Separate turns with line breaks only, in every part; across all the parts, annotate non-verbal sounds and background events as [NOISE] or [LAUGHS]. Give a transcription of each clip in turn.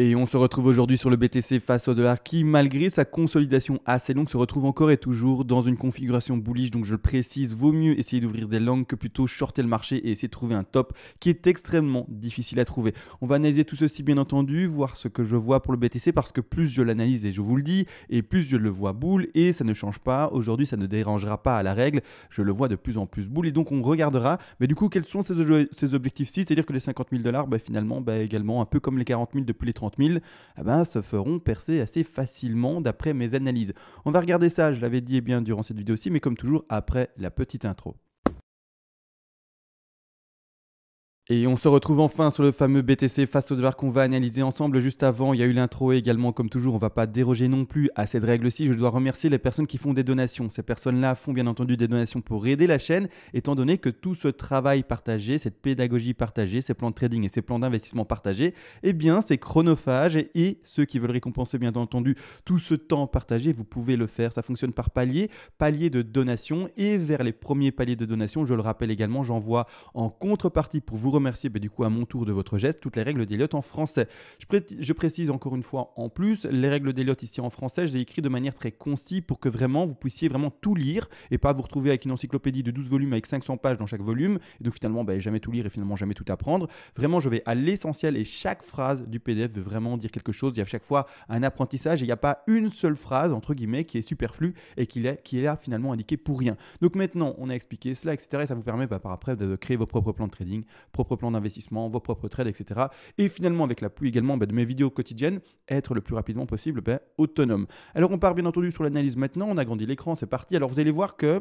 Et on se retrouve aujourd'hui sur le BTC face au dollar qui, malgré sa consolidation assez longue, se retrouve encore et toujours dans une configuration bullish. Donc je le précise, vaut mieux essayer d'ouvrir des langues que plutôt shorter le marché et essayer de trouver un top qui est extrêmement difficile à trouver. On va analyser tout ceci bien entendu, voir ce que je vois pour le BTC parce que plus je l'analyse et je vous le dis, et plus je le vois boule et ça ne change pas. Aujourd'hui, ça ne dérangera pas à la règle. Je le vois de plus en plus boule et donc on regardera. Mais du coup, quels sont ces, objectifs-ci C'est-à-dire que les 50 000 dollars, bah, finalement, bah, également un peu comme les 40 000 depuis les 30 000, eh ben, se feront percer assez facilement d'après mes analyses. On va regarder ça, je l'avais dit eh bien, durant cette vidéo aussi, mais comme toujours après la petite intro. Et on se retrouve enfin sur le fameux BTC Fast dollar qu'on va analyser ensemble. Juste avant, il y a eu l'intro et également, comme toujours, on ne va pas déroger non plus à cette règle-ci. Je dois remercier les personnes qui font des donations. Ces personnes-là font bien entendu des donations pour aider la chaîne, étant donné que tout ce travail partagé, cette pédagogie partagée, ces plans de trading et ces plans d'investissement partagés, eh bien, c'est chronophage. Et, ceux qui veulent récompenser, bien entendu, tout ce temps partagé, vous pouvez le faire. Ça fonctionne par palier, palier de donations. et vers les premiers paliers de donations, je le rappelle également, j'envoie en contrepartie pour vous remercier bah, du coup à mon tour de votre geste toutes les règles d'Eliot en français. Je, je, précise encore une fois en plus, les règles d'Eliot ici en français, je les ai écrites de manière très concise pour que vraiment vous puissiez vraiment tout lire et pas vous retrouver avec une encyclopédie de 12 volumes avec 500 pages dans chaque volume. Et donc finalement, bah, jamais tout lire et finalement jamais tout apprendre. Vraiment, je vais à l'essentiel et chaque phrase du PDF veut vraiment dire quelque chose. Il y a chaque fois un apprentissage et il n'y a pas une seule phrase, entre guillemets, qui est superflue et qui est, qui est là finalement indiquée pour rien. Donc maintenant, on a expliqué cela, etc. Et ça vous permet bah, par après de créer vos propres plans de trading, propres plan d'investissement, vos propres trades, etc. Et finalement, avec l'appui également bah, de mes vidéos quotidiennes, être le plus rapidement possible bah, autonome. Alors, on part bien entendu sur l'analyse maintenant. On agrandit l'écran, c'est parti. Alors, vous allez voir qu'il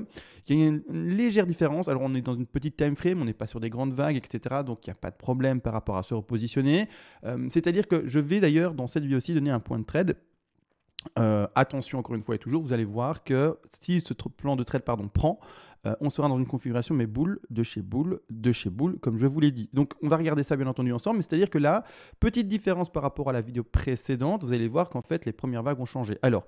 y a une légère différence. Alors, on est dans une petite time frame, on n'est pas sur des grandes vagues, etc. Donc, il n'y a pas de problème par rapport à se repositionner. Euh, c'est-à-dire que je vais d'ailleurs dans cette vidéo aussi donner un point de trade euh, attention encore une fois et toujours, vous allez voir que si ce plan de trade pardon, prend, euh, on sera dans une configuration mais boule de chez boule de chez boule comme je vous l'ai dit. Donc on va regarder ça bien entendu ensemble, mais c'est-à-dire que là, petite différence par rapport à la vidéo précédente, vous allez voir qu'en fait les premières vagues ont changé. Alors,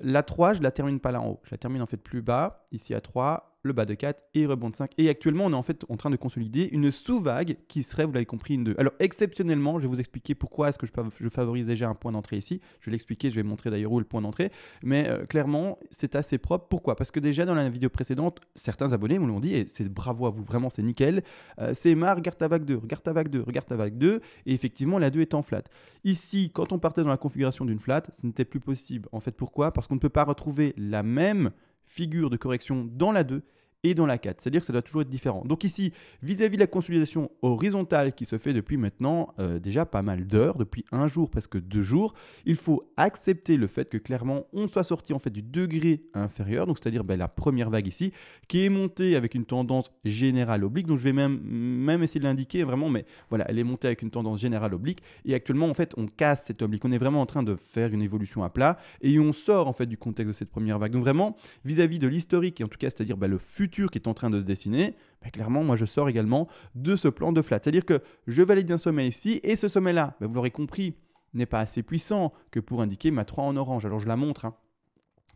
la 3, je la termine pas là en haut, je la termine en fait plus bas, ici à 3, le bas de 4 et rebond de 5. Et actuellement, on est en fait en train de consolider une sous-vague qui serait, vous l'avez compris, une 2. Alors exceptionnellement, je vais vous expliquer pourquoi est-ce que je, favorise déjà un point d'entrée ici. Je vais l'expliquer, je vais montrer d'ailleurs où le point d'entrée. Mais euh, clairement, c'est assez propre. Pourquoi Parce que déjà dans la vidéo précédente, certains abonnés me l'ont dit, et c'est bravo à vous, vraiment c'est nickel. Euh, c'est marre, regarde ta vague 2, regarde ta vague 2, regarde ta vague 2. Et effectivement, la 2 est en flat. Ici, quand on partait dans la configuration d'une flat, ce n'était plus possible. En fait, pourquoi Parce qu'on ne peut pas retrouver la même figure de correction dans la 2 et dans la 4. C'est-à-dire que ça doit toujours être différent. Donc ici, vis-à-vis de la consolidation horizontale qui se fait depuis maintenant euh, déjà pas mal d'heures, depuis un jour, presque deux jours, il faut accepter le fait que clairement on soit sorti en fait du degré inférieur, donc c'est-à-dire ben, la première vague ici, qui est montée avec une tendance générale oblique. Donc je vais même, même essayer de l'indiquer vraiment, mais voilà, elle est montée avec une tendance générale oblique. Et actuellement, en fait, on casse cette oblique. On est vraiment en train de faire une évolution à plat et on sort en fait du contexte de cette première vague. Donc vraiment, vis-à-vis de l'historique, et en tout cas, c'est-à-dire ben, le futur, qui est en train de se dessiner, bah, clairement, moi, je sors également de ce plan de flat. C'est-à-dire que je valide un sommet ici et ce sommet-là, bah, vous l'aurez compris, n'est pas assez puissant que pour indiquer ma 3 en orange. Alors, je la montre. Hein.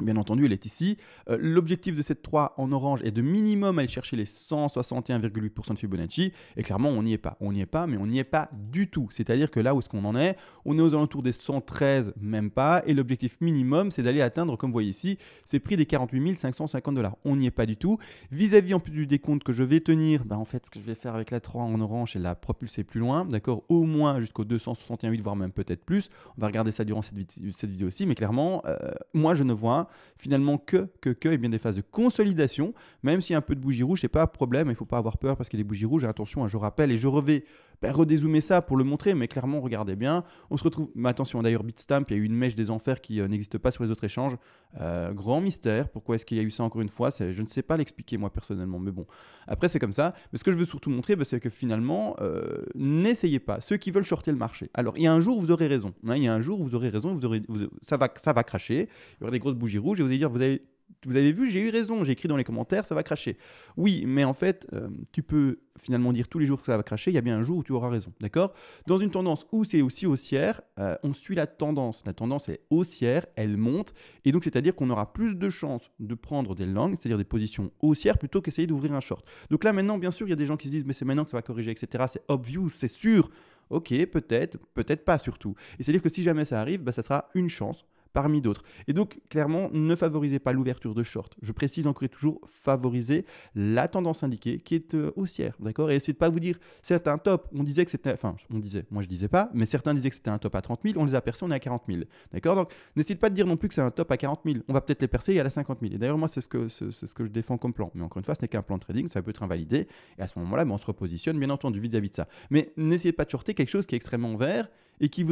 Bien entendu, elle est ici. Euh, l'objectif de cette 3 en orange est de minimum aller chercher les 161,8% de Fibonacci. Et clairement, on n'y est pas. On n'y est pas, mais on n'y est pas du tout. C'est-à-dire que là où est-ce qu'on en est, on est aux alentours des 113, même pas. Et l'objectif minimum, c'est d'aller atteindre, comme vous voyez ici, ces prix des 48 550 dollars. On n'y est pas du tout. Vis-à-vis en plus du décompte que je vais tenir, ben, en fait, ce que je vais faire avec la 3 en orange, c'est la propulser plus loin, d'accord Au moins jusqu'au 261,8, voire même peut-être plus. On va regarder ça durant cette, cette vidéo aussi. Mais clairement, euh, moi, je ne vois finalement que, que, que, et eh bien des phases de consolidation, même s'il y a un peu de bougie rouge, c'est pas un problème, il faut pas avoir peur parce qu'il y a des bougies rouges, attention, hein, je rappelle et je revais ben, redézoomer ça pour le montrer, mais clairement, regardez bien, on se retrouve, mais attention hein, d'ailleurs, Bitstamp, il y a eu une mèche des enfers qui euh, n'existe pas sur les autres échanges, euh, grand mystère, pourquoi est-ce qu'il y a eu ça encore une fois, je ne sais pas l'expliquer moi personnellement, mais bon, après c'est comme ça, mais ce que je veux surtout montrer, ben, c'est que finalement, euh, n'essayez pas, ceux qui veulent shorter le marché, alors il y a un jour, vous aurez raison, hein, il y a un jour, vous aurez raison, vous aurez, ça, va, ça va cracher, il y aura des grosses bougies rouge et vous allez dire, vous avez, vous avez vu, j'ai eu raison, j'ai écrit dans les commentaires, ça va cracher. Oui, mais en fait, euh, tu peux finalement dire tous les jours que ça va cracher, il y a bien un jour où tu auras raison, d'accord Dans une tendance où c'est aussi haussière, euh, on suit la tendance. La tendance est haussière, elle monte, et donc c'est-à-dire qu'on aura plus de chances de prendre des langues, c'est-à-dire des positions haussières, plutôt qu'essayer d'ouvrir un short. Donc là maintenant, bien sûr, il y a des gens qui se disent, mais c'est maintenant que ça va corriger, etc. C'est obvious, c'est sûr. Ok, peut-être, peut-être pas surtout. Et c'est-à-dire que si jamais ça arrive, bah, ça sera une chance parmi d'autres. Et donc, clairement, ne favorisez pas l'ouverture de short. Je précise encore et toujours, favorisez la tendance indiquée qui est euh, haussière, d'accord Et essayez de pas vous dire, c'est un top. On disait que c'était, enfin, on disait, moi je disais pas, mais certains disaient que c'était un top à 30 000, on les a percés, on est à 40 000, d'accord Donc, n'essayez pas de dire non plus que c'est un top à 40 000. On va peut-être les percer et à la 50 000. Et d'ailleurs, moi, c'est ce que ce que je défends comme plan. Mais encore une fois, ce n'est qu'un plan de trading, ça peut être invalidé. Et à ce moment-là, ben, on se repositionne, bien entendu, vis à -vis de ça. Mais n'essayez pas de shorter quelque chose qui est extrêmement vert et qui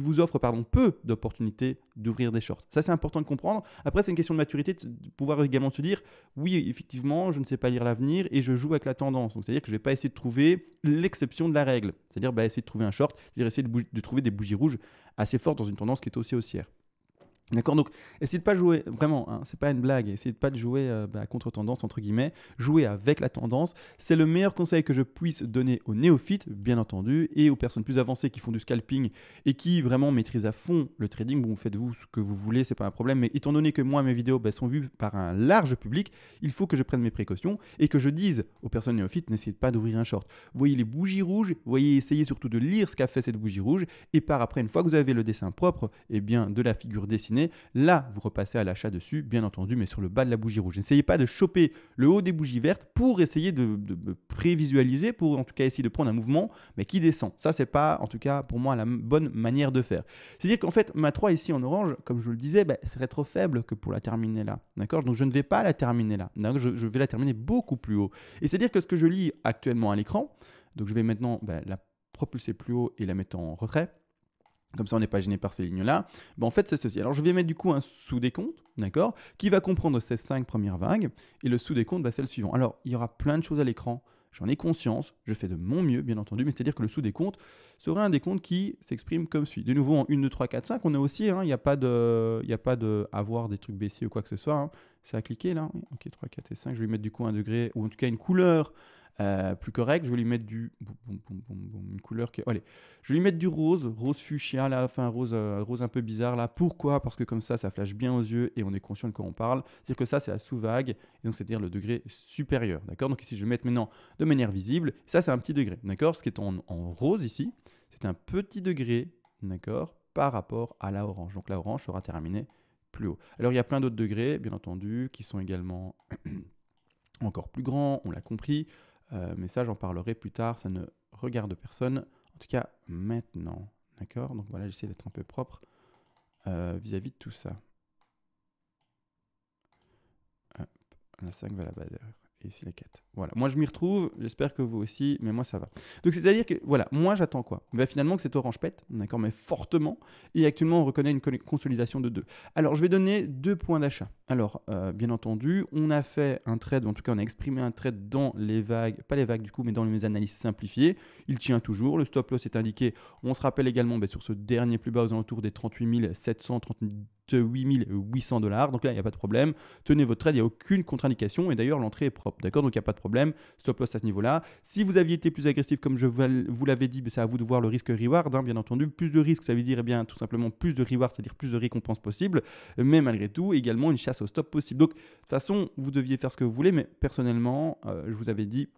vous offre, pardon, peu d'opportunités d'ouvrir des shorts. Ça, c'est important de comprendre. Après, c'est une question de maturité de pouvoir également se dire oui, effectivement, je ne sais pas lire l'avenir et je joue avec la tendance. c'est-à-dire que je ne vais pas essayer de trouver l'exception de la règle. C'est-à-dire bah, essayer de trouver un short, c'est-à-dire essayer de trouver des bougies rouges assez fortes dans une tendance qui est aussi haussière. D'accord Donc, essayez de pas jouer, vraiment, hein, c'est pas une blague, essayez de pas de jouer euh, bah, à contre-tendance, entre guillemets, jouer avec la tendance. C'est le meilleur conseil que je puisse donner aux néophytes, bien entendu, et aux personnes plus avancées qui font du scalping et qui vraiment maîtrisent à fond le trading. Bon, faites-vous ce que vous voulez, c'est pas un problème, mais étant donné que moi, mes vidéos bah, sont vues par un large public, il faut que je prenne mes précautions et que je dise aux personnes néophytes, n'essayez pas d'ouvrir un short. Voyez les bougies rouges, voyez, essayez surtout de lire ce qu'a fait cette bougie rouge, et par après, une fois que vous avez le dessin propre, et eh bien, de la figure dessinée, Là, vous repassez à l'achat dessus, bien entendu, mais sur le bas de la bougie rouge. N'essayez pas de choper le haut des bougies vertes pour essayer de, prévisualiser, pour en tout cas essayer de prendre un mouvement, mais qui descend. Ça, c'est pas, en tout cas, pour moi, la bonne manière de faire. C'est-à-dire qu'en fait, ma 3 ici en orange, comme je le disais, bah, serait trop faible que pour la terminer là. D'accord Donc, je ne vais pas la terminer là. Je, je vais la terminer beaucoup plus haut. Et c'est-à-dire que ce que je lis actuellement à l'écran, donc je vais maintenant bah, la propulser plus haut et la mettre en retrait. Comme ça, on n'est pas gêné par ces lignes-là. en fait, c'est ceci. Alors, je vais mettre du coup un sous-décompte, d'accord, qui va comprendre ces cinq premières vagues, et le sous-décompte, va c'est le suivant. Alors, il y aura plein de choses à l'écran, j'en ai conscience, je fais de mon mieux, bien entendu, mais c'est-à-dire que le sous-décompte serait un décompte qui s'exprime comme suit. De nouveau, en 1, 2, 3, 4, 5, on a aussi, hein, il n'y a pas de, il a pas de avoir des trucs baissiers ou quoi que ce soit. Ça a cliqué là, ok, 3, 4 et 5, je vais mettre du coup un degré, ou en tout cas une couleur euh, plus correct. Je vais lui mettre du. couleur je lui mettre du rose, rose fuchsia, là, enfin rose, euh, rose un peu bizarre là. Pourquoi Parce que comme ça, ça flash bien aux yeux et on est conscient de quoi on parle. C'est-à-dire que ça, c'est la sous-vague, et donc c'est-à-dire le degré supérieur, d'accord Donc ici, je vais mettre maintenant de manière visible, ça, c'est un petit degré, d'accord Ce qui est en, en rose ici, c'est un petit degré, d'accord Par rapport à la orange. Donc la orange sera terminée plus haut. Alors il y a plein d'autres degrés, bien entendu, qui sont également. [CLEARS THROAT] encore plus grands, on l'a compris. Euh, mais ça, j'en parlerai plus tard, ça ne regarde personne. En tout cas, maintenant. D'accord Donc voilà, j'essaie d'être un peu propre euh, vis-à-vis de tout ça. la 5 va là-bas derrière ici la quête. Voilà. Moi, je m'y retrouve. J'espère que vous aussi. Mais moi, ça va. Donc, c'est-à-dire que, voilà, moi, j'attends quoi ben, Finalement, que cette orange pète, d'accord, mais fortement. Et actuellement, on reconnaît une consolidation de deux. Alors, je vais donner deux points d'achat. Alors, euh, bien entendu, on a fait un trade, en tout cas, on a exprimé un trade dans les vagues, pas les vagues du coup, mais dans les analyses simplifiées. Il tient toujours. Le stop loss est indiqué. On se rappelle également ben, sur ce dernier plus bas aux alentours des 38 730. 8800 dollars. Donc là, il n'y a pas de problème. Tenez votre trade, il n'y a aucune contre-indication. Et d'ailleurs, l'entrée est propre. D'accord Donc il n'y a pas de problème. Stop loss à ce niveau-là. Si vous aviez été plus agressif, comme je vous l'avais dit, ben, c'est à vous de voir le risque-reward. Hein, bien entendu, plus de risque, ça veut dire eh bien, tout simplement plus de reward, c'est-à-dire plus de récompense possible. Mais malgré tout, également une chasse au stop possible. Donc de toute façon, vous deviez faire ce que vous voulez. Mais personnellement, euh, je vous avais dit,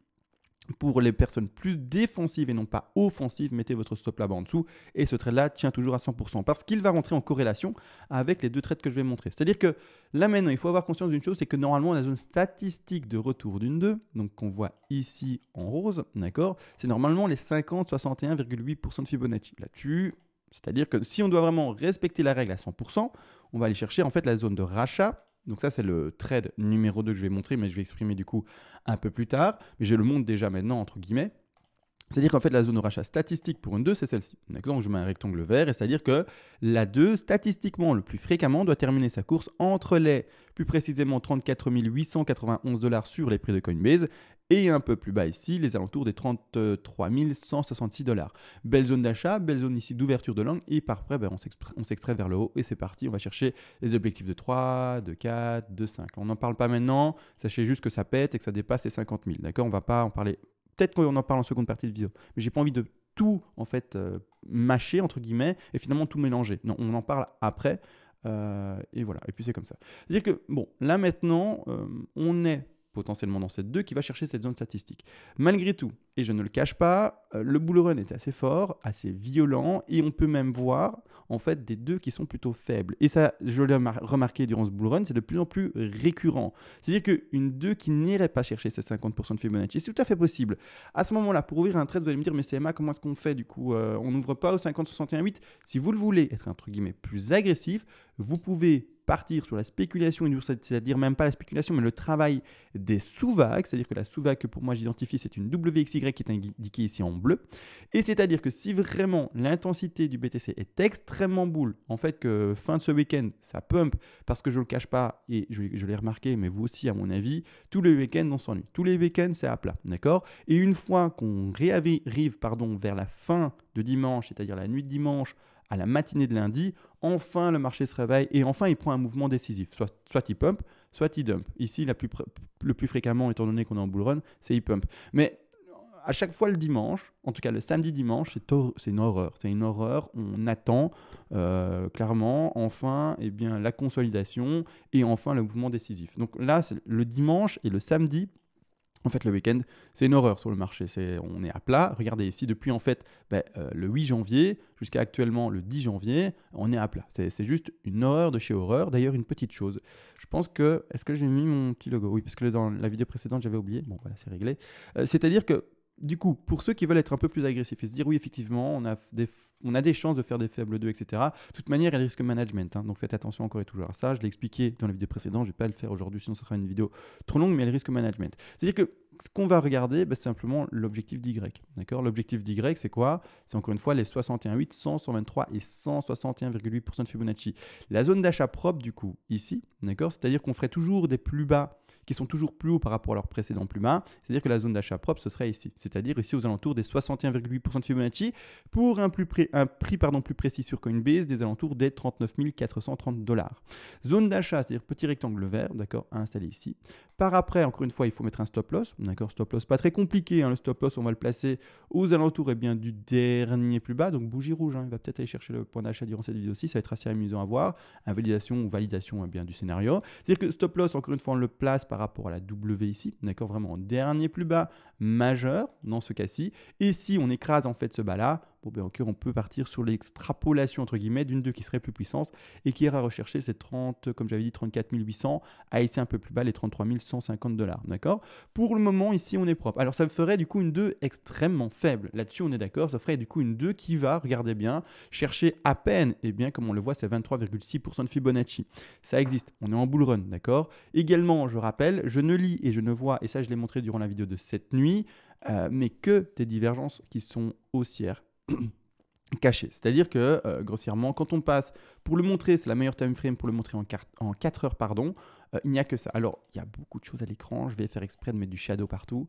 pour les personnes plus défensives et non pas offensives, mettez votre stop là-bas en dessous. Et ce trade-là tient toujours à 100% parce qu'il va rentrer en corrélation avec les deux trades que je vais montrer. C'est-à-dire que là maintenant, il faut avoir conscience d'une chose, c'est que normalement, la zone statistique de retour d'une deux, donc qu'on voit ici en rose, d'accord, c'est normalement les 50, 61,8% de Fibonacci. Là-dessus, c'est-à-dire que si on doit vraiment respecter la règle à 100%, on va aller chercher en fait la zone de rachat donc ça, c'est le trade numéro 2 que je vais montrer, mais je vais exprimer du coup un peu plus tard. Mais je le montre déjà maintenant, entre guillemets. C'est-à-dire qu'en fait, la zone de rachat statistique pour une 2, c'est celle-ci. Donc, je mets un rectangle vert, et c'est-à-dire que la 2, statistiquement, le plus fréquemment, doit terminer sa course entre les, plus précisément, 34 891 dollars sur les prix de Coinbase et un peu plus bas ici, les alentours des 33 166 dollars. Belle zone d'achat, belle zone ici d'ouverture de langue, et par après, ben, on s'extrait vers le haut, et c'est parti, on va chercher les objectifs de 3, de 4, de 5. On n'en parle pas maintenant, sachez juste que ça pète et que ça dépasse les 50 000, d'accord On va pas en parler, peut-être qu'on en parle en seconde partie de vidéo, mais j'ai pas envie de tout, en fait, euh, mâcher, entre guillemets, et finalement tout mélanger. Non, on en parle après, euh, et voilà, et puis c'est comme ça. C'est-à-dire que, bon, là maintenant, euh, on est potentiellement dans cette 2 qui va chercher cette zone statistique. Malgré tout, et je ne le cache pas, euh, le bull run est assez fort, assez violent, et on peut même voir en fait des deux qui sont plutôt faibles. Et ça, je l'ai remarqué durant ce bull run, c'est de plus en plus récurrent. C'est-à-dire qu'une 2 qui n'irait pas chercher ses 50% de Fibonacci, c'est tout à fait possible. À ce moment-là, pour ouvrir un trade, vous allez me dire, mais CMA, comment est-ce qu'on fait du coup euh, On n'ouvre pas au 50, 61, 8. Si vous le voulez être un guillemets plus agressif, vous pouvez partir sur la spéculation, c'est-à-dire même pas la spéculation, mais le travail des sous-vagues, c'est-à-dire que la sous-vague que pour moi j'identifie, c'est une WXY qui est indiquée ici en bleu, et c'est-à-dire que si vraiment l'intensité du BTC est extrêmement boule, en fait que fin de ce week-end, ça pump, parce que je le cache pas, et je, l'ai remarqué, mais vous aussi à mon avis, tous les week-ends on s'ennuie, tous les week-ends c'est à plat, d'accord Et une fois qu'on réarrive pardon, vers la fin dimanche, c'est-à-dire la nuit de dimanche à la matinée de lundi, enfin le marché se réveille et enfin il prend un mouvement décisif. Soit, soit il pump, soit il dump. Ici, le plus fréquemment, étant donné qu'on est en bull run, c'est il pump. Mais à chaque fois le dimanche, en tout cas le samedi dimanche, c'est une horreur. C'est une horreur. On attend euh, clairement enfin et eh bien, la consolidation et enfin le mouvement décisif. Donc là, le dimanche et le samedi en fait, le week-end, c'est une horreur sur le marché. C'est, on est à plat. Regardez ici, depuis en fait ben, euh, le 8 janvier jusqu'à actuellement le 10 janvier, on est à plat. C'est juste une horreur de chez horreur. D'ailleurs, une petite chose. Je pense que. Est-ce que j'ai mis mon petit logo Oui, parce que dans la vidéo précédente, j'avais oublié. Bon, voilà, c'est réglé. Euh, c'est-à-dire que du coup, pour ceux qui veulent être un peu plus agressifs et se dire oui, effectivement, on a des, chances de faire des faibles 2, etc. De toute manière, il y a le risque management. Hein. donc faites attention encore et toujours à ça. Je l'ai expliqué dans la vidéo précédente. Je ne vais pas le faire aujourd'hui, sinon ce sera une vidéo trop longue, mais il le risque management. C'est-à-dire que ce qu'on va regarder, bah, c'est simplement l'objectif d'Y. D'accord L'objectif d'Y, c'est quoi C'est encore une fois les 61,8, 123 et 161,8% de Fibonacci. La zone d'achat propre, du coup, ici, d'accord C'est-à-dire qu'on ferait toujours des plus bas qui sont toujours plus hauts par rapport à leur précédent plus bas. C'est-à-dire que la zone d'achat propre, ce serait ici, c'est-à-dire ici aux alentours des 61,8% de Fibonacci, pour un, plus un prix pardon, plus précis sur Coinbase, des alentours des 39 430 dollars. Zone d'achat, c'est-à-dire petit rectangle vert, d'accord, à installer ici. Par après, encore une fois, il faut mettre un stop loss, d'accord, stop loss pas très compliqué, hein, le stop loss, on va le placer aux alentours eh bien, du dernier plus bas, donc bougie rouge, hein, il va peut-être aller chercher le point d'achat durant cette vidéo aussi, ça va être assez amusant à voir, invalidation ou validation eh bien, du scénario. C'est-à-dire que stop loss, encore une fois, on le place par rapport à la W ici, d'accord Vraiment dernier plus bas majeur dans ce cas-ci. Et si on écrase en fait ce bas-là, bon ben on peut partir sur l'extrapolation entre guillemets d'une 2 qui serait plus puissante et qui ira rechercher ces 30, comme j'avais dit, 34 800, à essayer un peu plus bas les 33 150 dollars, d'accord Pour le moment, ici, on est propre. Alors ça ferait du coup une 2 extrêmement faible, là-dessus on est d'accord, ça ferait du coup une 2 qui va, regardez bien, chercher à peine, et eh bien comme on le voit, c'est 23,6% de Fibonacci. Ça existe, on est en bull run, d'accord Également, je rappelle, je ne lis et je ne vois, et ça je l'ai montré durant la vidéo de cette nuit, euh, mais que des divergences qui sont haussières [CLEARS THROAT] caché. C'est-à-dire que, euh, grossièrement, quand on passe, pour le montrer, c'est la meilleure time frame pour le montrer en, en 4 heures, pardon, euh, il n'y a que ça. Alors, il y a beaucoup de choses à l'écran, je vais faire exprès de mettre du shadow partout,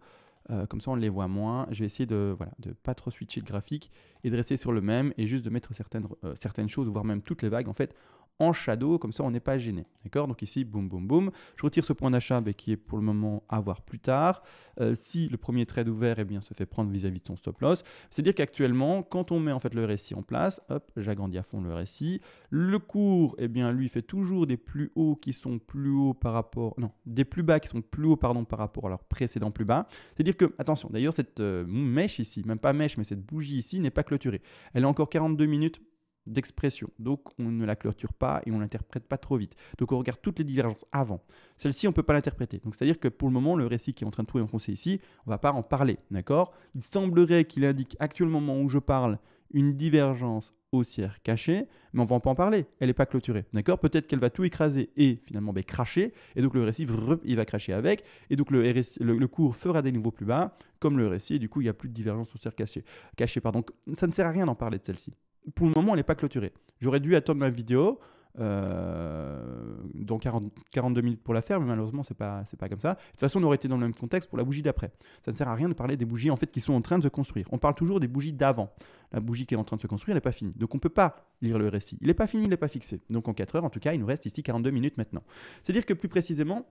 euh, comme ça on les voit moins. Je vais essayer de voilà, de pas trop switcher de graphique et de rester sur le même et juste de mettre certaines, certaines choses, voire même toutes les vagues, en fait, en shadow, comme ça on n'est pas gêné. D'accord Donc ici, boum, boum, boum. Je retire ce point d'achat qui est pour le moment à voir plus tard. Euh, si le premier trade ouvert et eh bien, se fait prendre vis-à-vis de son stop loss, c'est-à-dire qu'actuellement, quand on met en fait le récit en place, hop, j'agrandis à fond le récit. Le cours, et eh bien, lui fait toujours des plus hauts qui sont plus hauts par rapport, non, des plus bas qui sont plus hauts pardon par rapport à leur précédent plus bas. C'est-à-dire que, attention, d'ailleurs cette euh, mèche ici, même pas mèche, mais cette bougie ici n'est pas clôturée. Elle est encore 42 minutes d'expression. Donc on ne la clôture pas et on l'interprète pas trop vite. Donc on regarde toutes les divergences avant. Celle-ci, on ne peut pas l'interpréter. Donc c'est-à-dire que pour le moment, le récit qui est en train de tout français ici, on ne va pas en parler. D'accord Il semblerait qu'il indique actuellement au moment où je parle une divergence haussière cachée, mais on va pas en parler, elle n'est pas clôturée, d'accord Peut-être qu'elle va tout écraser et finalement ben, cracher, et donc le récit, il va cracher avec, et donc le, cours fera des niveaux plus bas, comme le récit, et du coup, il n'y a plus de divergence haussière cachée. cachée pardon. Ça ne sert à rien d'en parler de celle-ci, pour le moment, elle n'est pas clôturée. J'aurais dû attendre ma vidéo, euh, dans 40, 42 minutes pour la faire, mais malheureusement, c'est pas, pas comme ça. De toute façon, on aurait été dans le même contexte pour la bougie d'après. Ça ne sert à rien de parler des bougies en fait qui sont en train de se construire. On parle toujours des bougies d'avant. La bougie qui est en train de se construire, elle n'est pas finie. Donc on ne peut pas lire le récit. Il n'est pas fini, il n'est pas fixé. Donc en 4 heures, en tout cas, il nous reste ici 42 minutes maintenant. C'est-à-dire que plus précisément,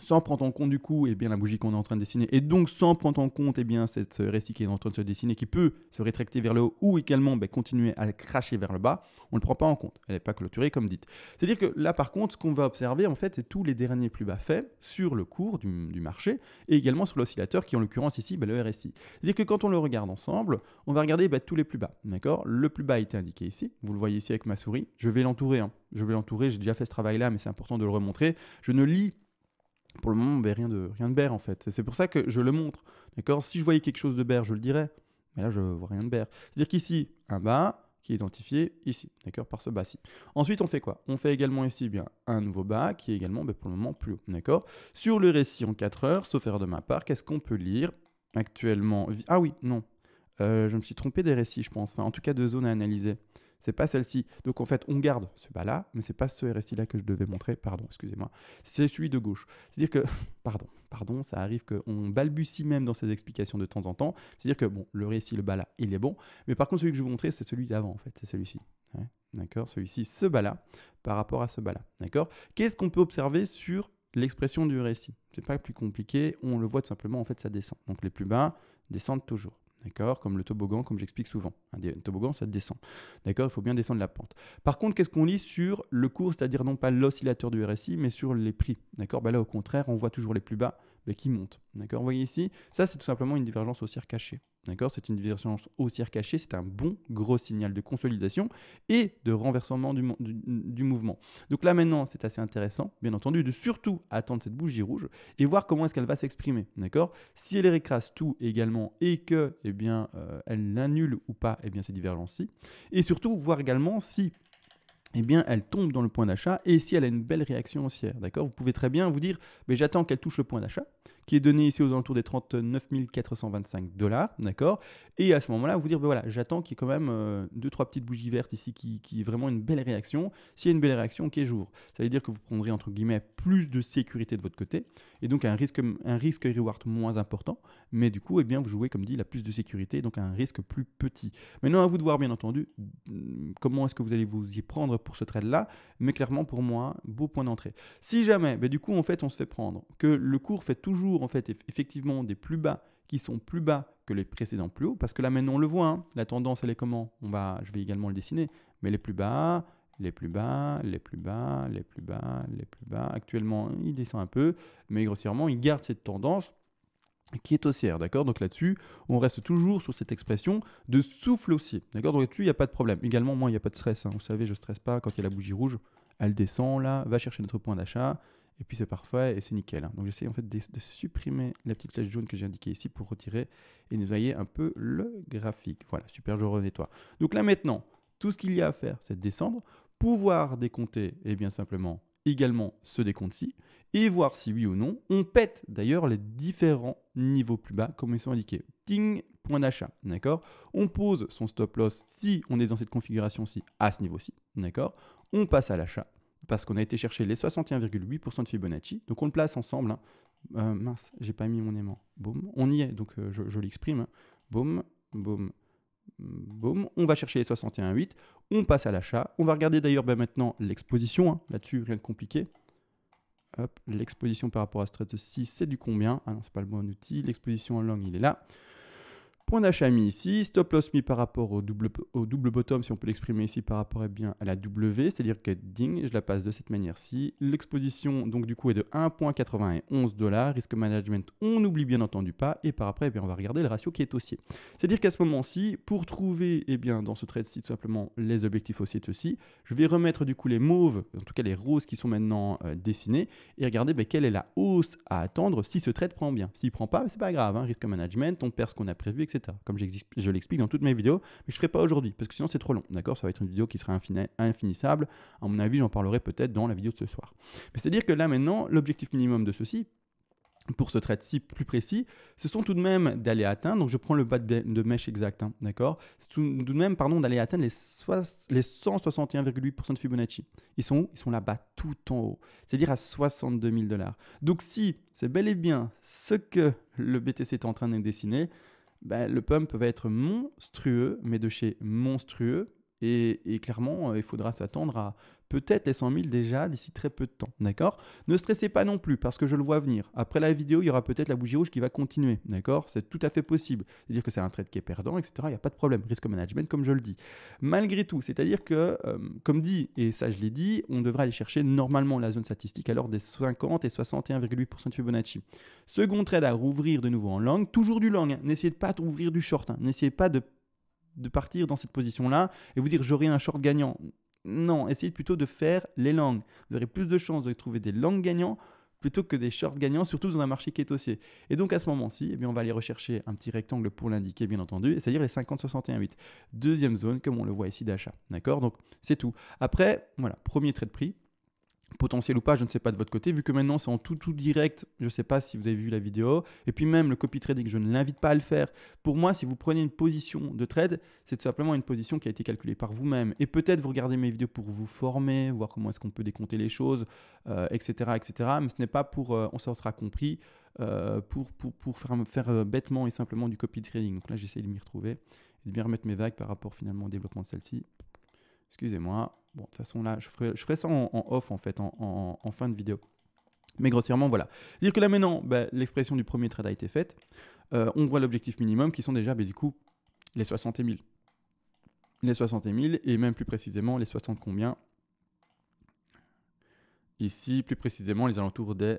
sans prendre en compte du coup eh bien, la bougie qu'on est en train de dessiner, et donc sans prendre en compte et eh bien, cette RSI qui est en train de se dessiner, qui peut se rétracter vers le haut ou également ben, continuer à cracher vers le bas, on ne le prend pas en compte. Elle n'est pas clôturée comme dite. C'est-à-dire que là par contre, ce qu'on va observer en fait, c'est tous les derniers plus bas faits sur le cours du, marché et également sur l'oscillateur qui en l'occurrence ici, ben, le RSI. C'est-à-dire que quand on le regarde ensemble, on va regarder ben, tous les plus bas. D'accord Le plus bas a été indiqué ici, vous le voyez ici avec ma souris, je vais l'entourer. Hein. Je vais l'entourer, j'ai déjà fait ce travail là, mais c'est important de le remontrer. Je ne lis pour le moment, ben, rien de rien de en fait. C'est pour ça que je le montre. D'accord Si je voyais quelque chose de vert, je le dirais. Mais là, je vois rien de vert. C'est-à-dire qu'ici, un bas qui est identifié ici, d'accord, par ce bas-ci. Ensuite, on fait quoi On fait également ici eh bien un nouveau bas qui est également ben, pour le moment plus haut, d'accord Sur le récit en 4 heures, sauf erreur de ma part, qu'est-ce qu'on peut lire actuellement Ah oui, non, euh, je me suis trompé des récits, je pense, enfin en tout cas deux zones à analyser c'est pas celle-ci. Donc en fait, on garde ce bas-là, mais c'est pas ce RSI-là que je devais montrer, pardon, excusez-moi. C'est celui de gauche. C'est-à-dire que, [LAUGHS] pardon, pardon, ça arrive qu'on balbutie même dans ces explications de temps en temps. C'est-à-dire que, bon, le récit, le bas-là, il est bon, mais par contre, celui que je vous montrer, c'est celui d'avant, en fait, c'est celui-ci. d'accord Celui-ci, ce bas-là, par rapport à ce bas-là, d'accord Qu'est-ce qu'on peut observer sur l'expression du Ce C'est pas plus compliqué, on le voit tout simplement, en fait, ça descend. Donc les plus bas descendent toujours. D'accord Comme le toboggan, comme j'explique souvent. Un toboggan, ça descend. Il faut bien descendre la pente. Par contre, qu'est-ce qu'on lit sur le cours, c'est-à-dire non pas l'oscillateur du RSI, mais sur les prix D'accord bah Là, au contraire, on voit toujours les plus bas bah, qui monte. D'accord Vous voyez ici, ça c'est tout simplement une divergence haussière cachée. D'accord C'est une divergence haussière cachée, c'est un bon gros signal de consolidation et de renversement du, mouvement. Donc là maintenant, c'est assez intéressant, bien entendu, de surtout attendre cette bougie rouge et voir comment est-ce qu'elle va s'exprimer. D'accord Si elle récrase tout également et que, eh bien, euh, elle l'annule ou pas, eh bien, ces divergences-ci. Et surtout, voir également si eh bien, elle tombe dans le point d'achat et si elle a une belle réaction haussière, d'accord Vous pouvez très bien vous dire, mais j'attends qu'elle touche le point d'achat, qui est donné ici aux alentours des 39 425 dollars, d'accord Et à ce moment-là, vous dire, ben voilà, j'attends qu'il y ait quand même euh, deux, trois petites bougies vertes ici qui, qui est vraiment une belle réaction. S'il y a une belle réaction, ok, j'ouvre. Ça veut dire que vous prendrez, entre guillemets, plus de sécurité de votre côté, et donc un risque, un risque reward moins important, mais du coup, et eh bien, vous jouez, comme dit, la plus de sécurité, donc un risque plus petit. Maintenant, à vous de voir, bien entendu, hmm, comment est-ce que vous allez vous y prendre pour ce trade-là, mais clairement, pour moi, beau point d'entrée. Si jamais, ben, du coup, en fait, on se fait prendre, que le cours fait toujours en fait effectivement des plus bas qui sont plus bas que les précédents plus hauts, parce que là maintenant on le voit, hein. la tendance elle est comment On va, je vais également le dessiner, mais les plus bas, les plus bas, les plus bas, les plus bas, les plus bas. Actuellement il descend un peu, mais grossièrement il garde cette tendance qui est haussière, d'accord Donc là-dessus, on reste toujours sur cette expression de souffle haussier, d'accord Donc là-dessus, il n'y a pas de problème. Également, moi, il n'y a pas de stress. Hein. Vous savez, je ne stresse pas quand il y a la bougie rouge. Elle descend là, va chercher notre point d'achat, et puis c'est parfait et c'est nickel. Hein. Donc j'essaie en fait de, supprimer la petite flèche jaune que j'ai indiquée ici pour retirer et nous ayez un peu le graphique. Voilà, super, je renettoie. Donc là maintenant, tout ce qu'il y a à faire, c'est descendre, pouvoir décompter et eh bien simplement également ce décompte-ci et voir si oui ou non on pète d'ailleurs les différents niveaux plus bas comme ils sont indiqués. Ting, point d'achat, d'accord On pose son stop loss si on est dans cette configuration-ci à ce niveau-ci, d'accord On passe à l'achat parce qu'on a été chercher les 61,8% de Fibonacci. Donc on le place ensemble. Hein. Euh, mince, j'ai pas mis mon aimant. Boom, on y est, donc euh, je, l'exprime. Boum, boum, boum. On va chercher les 61,8. On passe à l'achat. On va regarder d'ailleurs bah, maintenant l'exposition. Hein. Là-dessus, rien de compliqué. L'exposition par rapport à ce 6, c'est du combien Ah non, c'est pas le bon outil. L'exposition en langue, il est là. Point d'achat mis ici, stop loss mis par rapport au double, bottom, si on peut l'exprimer ici, par rapport eh bien, à la W, c'est-à-dire que ding, je la passe de cette manière-ci. L'exposition, donc du coup, est de 1,91 dollars. Risque management, on n'oublie bien entendu pas. Et par après, eh bien, on va regarder le ratio qui est haussier. C'est-à-dire qu'à ce moment-ci, pour trouver et eh bien, dans ce trade-ci tout simplement les objectifs haussiers de ceci, je vais remettre du coup les mauves, en tout cas les roses qui sont maintenant euh, dessinées, et regarder ben, quelle est la hausse à attendre si ce trade prend bien. S'il prend pas, ben, c'est pas grave. Hein. risque management, on perd ce qu'on a prévu, etc. Comme je l'explique dans toutes mes vidéos, mais je ne ferai pas aujourd'hui, parce que sinon c'est trop long, d'accord Ça va être une vidéo qui sera infinissable. À mon avis, j'en parlerai peut-être dans la vidéo de ce soir. Mais c'est-à-dire que là maintenant, l'objectif minimum de ceci, pour ce trait-ci plus précis, ce sont tout de même d'aller atteindre, donc je prends le bas de mèche exact, hein, d'accord C'est tout, de même, pardon, d'aller atteindre les, les 161,8% de Fibonacci. Ils sont Ils sont là-bas, tout en haut, c'est-à-dire à 62 000 dollars. Donc si c'est bel et bien ce que le BTC est en train de dessiner, bah, le pump va être monstrueux, mais de chez monstrueux. et clairement, euh, il faudra s'attendre à peut-être les 100 000 déjà d'ici très peu de temps. D'accord Ne stressez pas non plus parce que je le vois venir. Après la vidéo, il y aura peut-être la bougie rouge qui va continuer. D'accord C'est tout à fait possible. C'est-à-dire que c'est un trade qui est perdant, etc. Il n'y a pas de problème. Risque management, comme je le dis. Malgré tout, c'est-à-dire que, euh, comme dit, et ça je l'ai dit, on devrait aller chercher normalement la zone statistique à alors des 50 et 61,8% de Fibonacci. Second trade à rouvrir de nouveau en langue, toujours du long. Hein. N'essayez pas d'ouvrir du short. Hein. N'essayez pas de de partir dans cette position-là et vous dire j'aurai un short gagnant. Non, essayez plutôt de faire les langues. Vous aurez plus de chances de trouver des langues gagnants plutôt que des shorts gagnants, surtout dans un marché qui est haussier. Et donc à ce moment-ci, eh bien, on va aller rechercher un petit rectangle pour l'indiquer, bien entendu, c'est-à-dire les 50, 61, 8. Deuxième zone, comme on le voit ici d'achat. D'accord Donc c'est tout. Après, voilà, premier trait de prix, potentiel ou pas, je ne sais pas de votre côté, vu que maintenant c'est en tout tout direct, je ne sais pas si vous avez vu la vidéo, et puis même le copy trading, je ne l'invite pas à le faire. Pour moi, si vous prenez une position de trade, c'est tout simplement une position qui a été calculée par vous-même, et peut-être vous regardez mes vidéos pour vous former, voir comment est-ce qu'on peut décompter les choses, etc., euh, etc., mais ce n'est pas pour, euh, on s'en sera compris, euh, pour, pour, pour, faire, faire bêtement et simplement du copy trading. Donc là, j'essaie de m'y retrouver, et de bien remettre mes vagues par rapport finalement au développement de celle-ci. Excusez-moi. Bon, de toute façon, là, je ferai, ça en, off, en fait, en, fin de vidéo. Mais grossièrement, voilà. Dire que là maintenant, bah, l'expression du premier trade a été faite. Euh, on voit l'objectif minimum qui sont déjà, bah, du coup, les 60 000. Les 60 000, et même plus précisément, les 60 combien Ici, plus précisément, les alentours des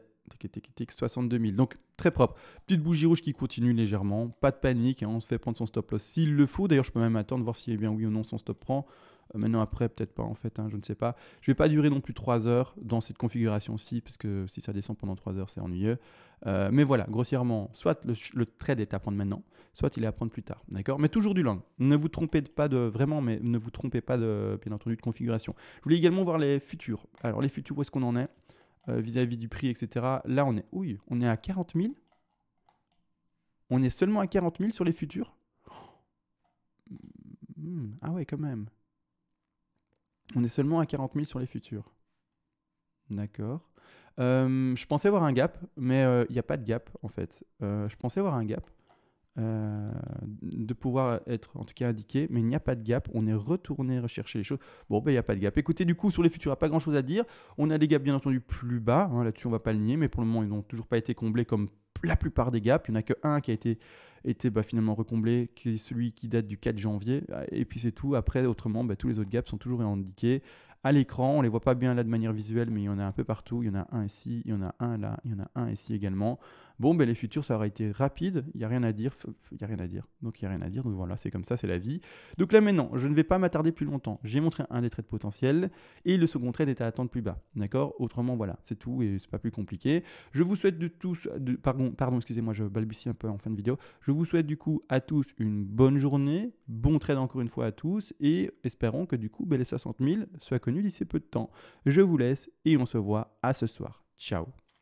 62 000. Donc très propre. Petite bougie rouge qui continue légèrement. Pas de panique. Hein, on se fait prendre son stop loss s'il le faut. D'ailleurs, je peux même attendre voir si eh bien oui ou non son stop prend. Euh, maintenant après, peut-être pas en fait, hein, je ne sais pas. Je ne vais pas durer non plus 3 heures dans cette configuration-ci, parce que si ça descend pendant 3 heures, c'est ennuyeux. Euh, mais voilà, grossièrement, soit le, trade est à prendre maintenant, soit il est à prendre plus tard, d'accord Mais toujours du long. Ne vous trompez pas de vraiment, mais ne vous trompez pas de bien entendu de configuration. Je voulais également voir les futurs. Alors les futurs, où est-ce qu'on en est euh, vis-à-vis du prix, etc. Là, on est, ouille on est à 40 000. On est seulement à 40 000 sur les futurs. Hmm, ah ouais, quand même. On est seulement à 40 000 sur les futurs. D'accord. Euh, je pensais avoir un gap, mais il euh, n'y a pas de gap en fait. Euh, je pensais avoir un gap de pouvoir être en tout cas indiqué, mais il n'y a pas de gap. On est retourné rechercher les choses. Bon, ben il n'y a pas de gap. Écoutez, du coup, sur les futurs, il n'y a pas grand chose à dire. On a des gaps bien entendu plus bas. Hein. Là-dessus, on ne va pas le nier, mais pour le moment, ils n'ont toujours pas été comblés comme la plupart des gaps. Il n'y en a que un qui a été était bah, finalement recomblé, qui est celui qui date du 4 janvier. Et puis c'est tout. Après, autrement, bah, tous les autres gaps sont toujours indiqués à l'écran. On les voit pas bien là de manière visuelle, mais il y en a un peu partout. Il y en a un ici, il y en a un là, il y en a un ici également. Bon, ben les futurs, ça aurait été rapide, il n'y a rien à dire, il n'y a rien à dire. Donc il n'y a rien à dire, donc voilà, c'est comme ça, c'est la vie. Donc là maintenant, je ne vais pas m'attarder plus longtemps. J'ai montré un des trades potentiels et le second trade est à attendre plus bas. D'accord Autrement, voilà, c'est tout et c'est pas plus compliqué. Je vous souhaite de tous, pardon, excusez-moi, je balbutie un peu en fin de vidéo. Je vous souhaite du coup à tous une bonne journée, bon trade encore une fois à tous et espérons que du coup, ben, les 60 000 soient connus d'ici peu de temps. Je vous laisse et on se voit à ce soir. Ciao